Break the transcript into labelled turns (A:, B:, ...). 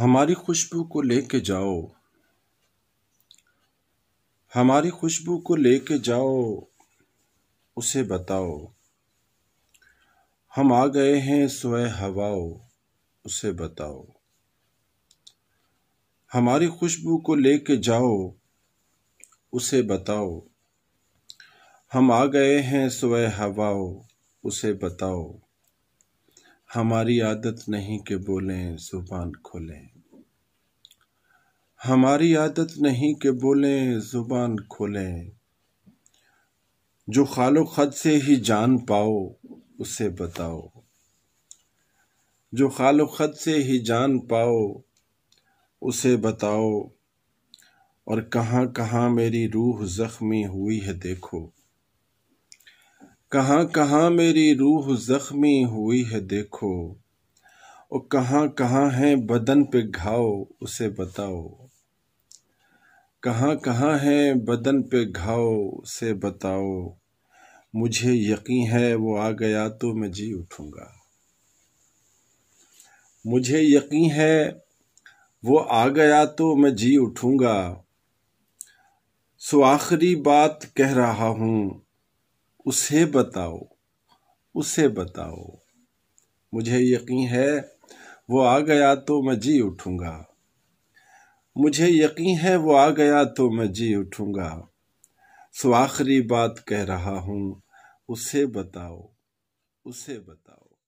A: हमारी खुशबू को लेके जाओ हमारी खुशबू को लेके जाओ उसे बताओ हम आ गए हैं सोए हवाओ उसे बताओ हमारी खुशबू को लेके जाओ उसे बताओ हम आ गए हैं सोए हवाओ उसे बताओ हमारी आदत नहीं कि बोलें जुबान खोलें हमारी आदत नहीं कि बोलें ज़ुबान खोलें जो खालो खत से ही जान पाओ उसे बताओ जो खालो ख़त से ही जान पाओ उसे बताओ और कहाँ कहाँ मेरी रूह ज़ख्मी हुई है देखो कहाँ कहाँ मेरी रूह ज़ख्मी हुई है देखो और कहाँ कहाँ है बदन पे घाव उसे बताओ कहाँ कहाँ हैं बदन पे घाव से बताओ मुझे यकीन है वो आ गया तो मैं जी उठूँगा मुझे यकीन है वो आ गया तो मैं जी उठूँगा सो आखिरी बात कह रहा हूँ उसे बताओ उसे बताओ मुझे यकीन है वो आ गया तो मैं जी उठूँगा मुझे यकीन है वो आ गया तो मैं जी उठूँगा सो आखिरी बात कह रहा हूँ उसे बताओ उसे बताओ